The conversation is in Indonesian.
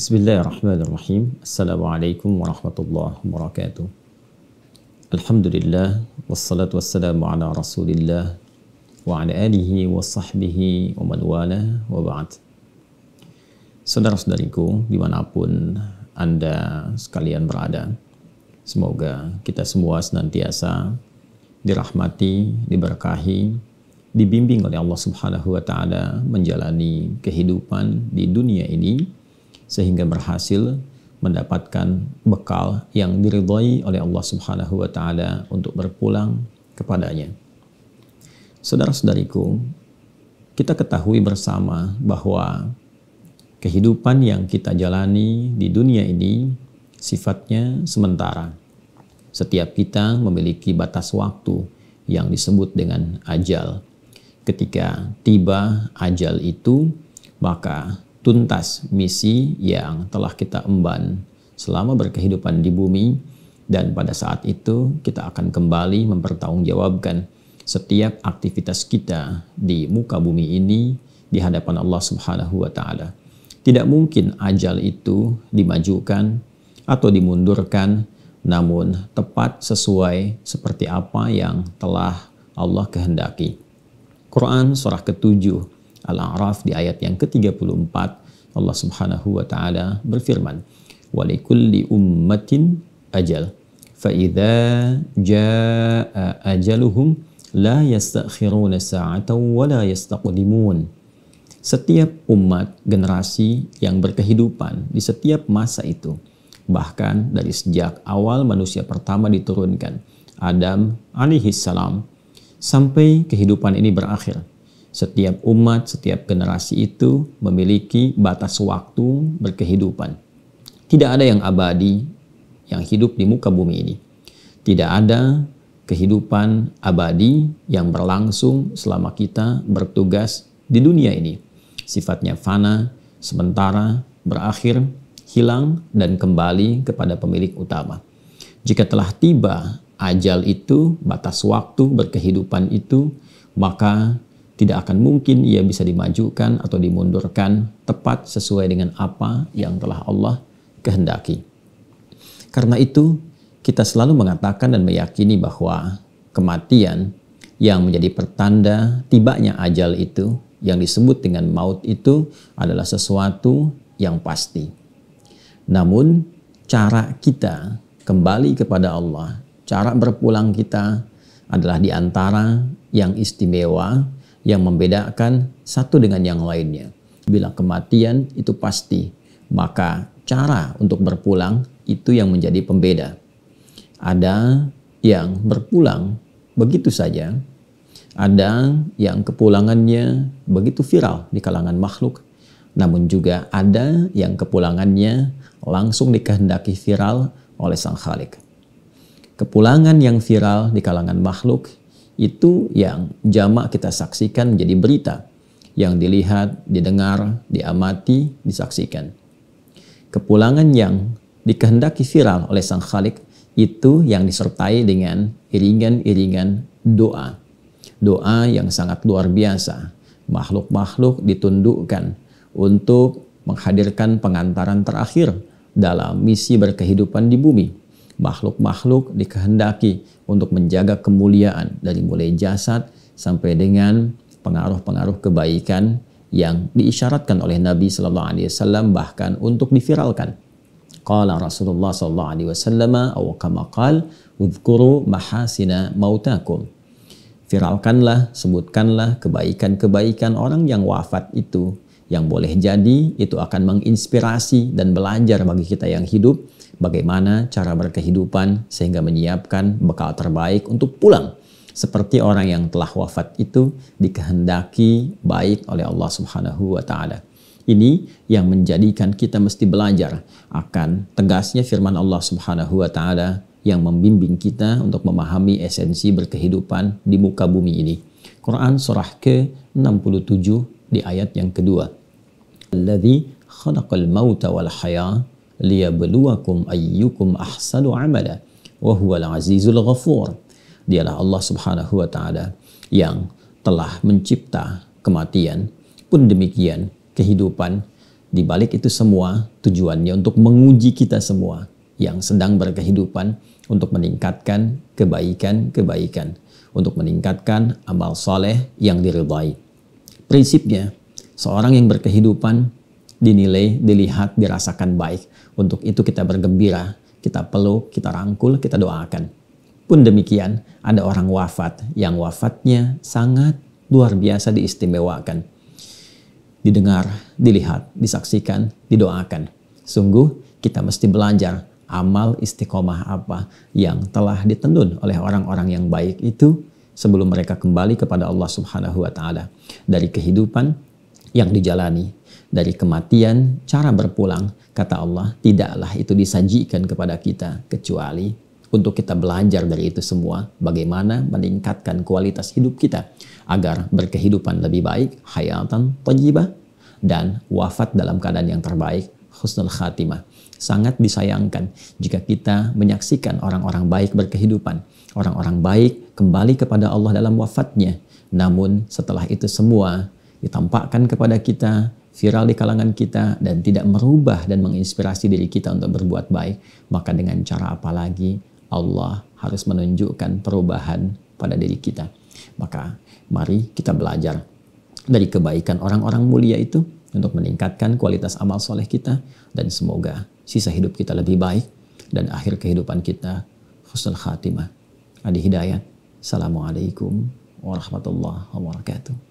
Bismillahirrahmanirrahim. Assalamualaikum warahmatullahi wabarakatuh. Alhamdulillah wassalatu wassalamu ala Rasulillah wa ala alihi wa sahbihi wa man wala wa ba'd. Saudara-saudariku dimanapun Anda sekalian berada, semoga kita semua senantiasa dirahmati, diberkahi, dibimbing oleh Allah Subhanahu wa taala menjalani kehidupan di dunia ini sehingga berhasil mendapatkan bekal yang diridhoi oleh Allah Subhanahu wa taala untuk berpulang kepadanya. Saudara-saudariku, kita ketahui bersama bahwa kehidupan yang kita jalani di dunia ini sifatnya sementara. Setiap kita memiliki batas waktu yang disebut dengan ajal. Ketika tiba ajal itu, maka tuntas misi yang telah kita emban selama berkehidupan di bumi dan pada saat itu kita akan kembali mempertanggungjawabkan setiap aktivitas kita di muka bumi ini di hadapan Allah Subhanahu wa taala. Tidak mungkin ajal itu dimajukan atau dimundurkan namun tepat sesuai seperti apa yang telah Allah kehendaki. Quran surah ke-7 Al-A'raf di ayat yang ke-34 Allah Subhanahu wa taala berfirman, "Wa likulli ummatin ajal, fa idza jaa ajaluhum la yastakhiruna sa'atan wa la yastaqdimun." Setiap umat generasi yang berkehidupan di setiap masa itu, bahkan dari sejak awal manusia pertama diturunkan, Adam alaihi salam, sampai kehidupan ini berakhir setiap umat, setiap generasi itu memiliki batas waktu berkehidupan. Tidak ada yang abadi yang hidup di muka bumi ini. Tidak ada kehidupan abadi yang berlangsung selama kita bertugas di dunia ini. Sifatnya fana, sementara, berakhir, hilang, dan kembali kepada pemilik utama. Jika telah tiba ajal itu, batas waktu berkehidupan itu, maka tidak akan mungkin ia bisa dimajukan atau dimundurkan tepat sesuai dengan apa yang telah Allah kehendaki. Karena itu, kita selalu mengatakan dan meyakini bahwa kematian yang menjadi pertanda tibanya ajal itu, yang disebut dengan maut itu adalah sesuatu yang pasti. Namun, cara kita kembali kepada Allah, cara berpulang kita adalah di antara yang istimewa yang membedakan satu dengan yang lainnya. Bila kematian itu pasti, maka cara untuk berpulang itu yang menjadi pembeda. Ada yang berpulang begitu saja, ada yang kepulangannya begitu viral di kalangan makhluk, namun juga ada yang kepulangannya langsung dikehendaki viral oleh Sang Khalik. Kepulangan yang viral di kalangan makhluk itu yang jamak kita saksikan menjadi berita yang dilihat, didengar, diamati, disaksikan. Kepulangan yang dikehendaki viral oleh sang khalik itu yang disertai dengan iringan-iringan doa. Doa yang sangat luar biasa. Makhluk-makhluk ditundukkan untuk menghadirkan pengantaran terakhir dalam misi berkehidupan di bumi makhluk-makhluk dikehendaki untuk menjaga kemuliaan dari mulai jasad sampai dengan pengaruh-pengaruh kebaikan yang diisyaratkan oleh Nabi Shallallahu Alaihi Wasallam bahkan untuk diviralkan. Qala Rasulullah Shallallahu Alaihi Wasallam atau kama udhkuru mahasina mautakum. Viralkanlah, sebutkanlah kebaikan-kebaikan orang yang wafat itu yang boleh jadi itu akan menginspirasi dan belajar bagi kita yang hidup bagaimana cara berkehidupan sehingga menyiapkan bekal terbaik untuk pulang seperti orang yang telah wafat itu dikehendaki baik oleh Allah Subhanahu wa taala. Ini yang menjadikan kita mesti belajar akan tegasnya firman Allah Subhanahu wa taala yang membimbing kita untuk memahami esensi berkehidupan di muka bumi ini. Quran surah ke-67 di ayat yang kedua alladhi khalaqal الموت wal haya liyabluwakum ayyukum ahsanu amala wa الغفور azizul ghafur. Dialah Allah Subhanahu wa taala yang telah mencipta kematian pun demikian kehidupan di balik itu semua tujuannya untuk menguji kita semua yang sedang berkehidupan untuk meningkatkan kebaikan-kebaikan, untuk meningkatkan amal soleh yang diridai Prinsipnya, Seorang yang berkehidupan dinilai, dilihat, dirasakan baik. Untuk itu kita bergembira, kita peluk, kita rangkul, kita doakan. Pun demikian, ada orang wafat yang wafatnya sangat luar biasa diistimewakan. Didengar, dilihat, disaksikan, didoakan. Sungguh kita mesti belajar amal istiqomah apa yang telah ditendun oleh orang-orang yang baik itu sebelum mereka kembali kepada Allah Subhanahu wa taala dari kehidupan yang dijalani. Dari kematian, cara berpulang, kata Allah, tidaklah itu disajikan kepada kita kecuali untuk kita belajar dari itu semua bagaimana meningkatkan kualitas hidup kita agar berkehidupan lebih baik, hayatan tajibah, dan wafat dalam keadaan yang terbaik, husnul khatimah. Sangat disayangkan jika kita menyaksikan orang-orang baik berkehidupan. Orang-orang baik kembali kepada Allah dalam wafatnya. Namun setelah itu semua ditampakkan kepada kita, viral di kalangan kita, dan tidak merubah dan menginspirasi diri kita untuk berbuat baik, maka dengan cara apa lagi Allah harus menunjukkan perubahan pada diri kita. Maka mari kita belajar dari kebaikan orang-orang mulia itu untuk meningkatkan kualitas amal soleh kita dan semoga sisa hidup kita lebih baik dan akhir kehidupan kita khusnul khatimah. Adi Hidayat. Assalamualaikum warahmatullahi wabarakatuh.